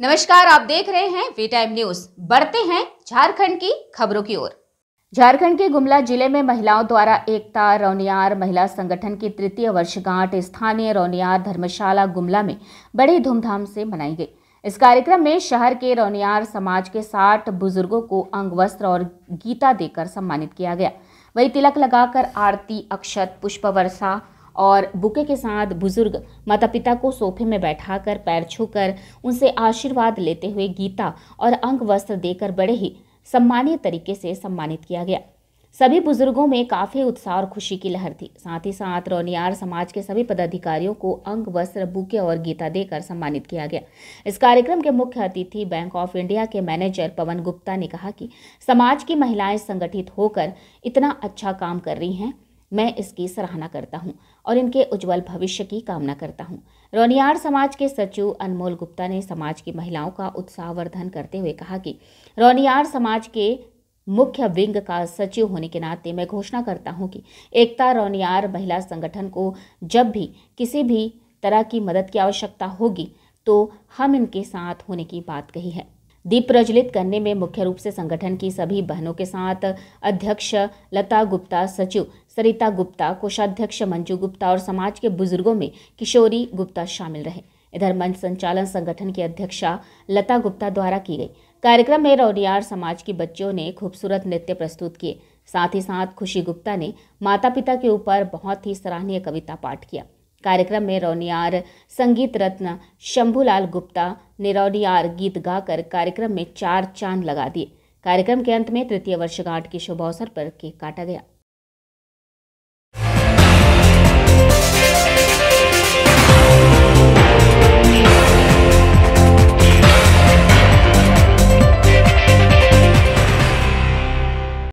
नमस्कार आप देख रहे हैं वी टाइम न्यूज बढ़ते हैं झारखंड की खबरों की ओर झारखंड के गुमला जिले में महिलाओं द्वारा एकता रौनियार महिला संगठन की तृतीय वर्षगांठ स्थानीय रौनियार धर्मशाला गुमला में बड़ी धूमधाम से मनाई गई इस कार्यक्रम में शहर के रौनियार समाज के साठ बुजुर्गों को अंग वस्त्र और गीता देकर सम्मानित किया गया वही तिलक लगाकर आरती अक्षत पुष्प वर्षा और बुके के साथ बुजुर्ग माता पिता को सोफे में बैठाकर पैर छूकर उनसे आशीर्वाद लेते हुए गीता और अंग वस्त्र देकर बड़े ही सम्मानीय तरीके से सम्मानित किया गया सभी बुजुर्गों में काफ़ी उत्साह और खुशी की लहर थी साथ ही साथ रोनियार समाज के सभी पदाधिकारियों को अंग वस्त्र बुके और गीता देकर सम्मानित किया गया इस कार्यक्रम के मुख्य अतिथि बैंक ऑफ इंडिया के मैनेजर पवन गुप्ता ने कहा कि समाज की महिलाएं संगठित होकर इतना अच्छा काम कर रही हैं मैं इसकी सराहना करता हूँ और इनके उज्जवल भविष्य की कामना करता हूँ रोनियार समाज के सचिव अनमोल गुप्ता ने समाज की महिलाओं का उत्साहवर्धन करते हुए कहा कि रोनियार समाज के मुख्य विंग का सचिव होने के नाते मैं घोषणा करता हूँ कि एकता रोनियार महिला संगठन को जब भी किसी भी तरह की मदद की आवश्यकता होगी तो हम इनके साथ होने की बात कही है दीप प्रज्वलित करने में मुख्य रूप से संगठन की सभी बहनों के साथ अध्यक्ष लता गुप्ता सचिव सरिता गुप्ता कोषाध्यक्ष मंजू गुप्ता और समाज के बुजुर्गों में किशोरी गुप्ता शामिल रहे इधर मंच संचालन संगठन की अध्यक्षा लता गुप्ता द्वारा की गई कार्यक्रम में रौनियार समाज की बच्चों ने खूबसूरत नृत्य प्रस्तुत किए साथ ही साथ खुशी गुप्ता ने माता पिता के ऊपर बहुत ही सराहनीय कविता पाठ किया कार्यक्रम में रौनियार संगीत रत्न शंभुलाल गुप्ता ने रौनियार गीत गाकर कार्यक्रम में चार चांद लगा दिए कार्यक्रम के अंत में तृतीय वर्षगांठ के शुभ अवसर पर केक काटा गया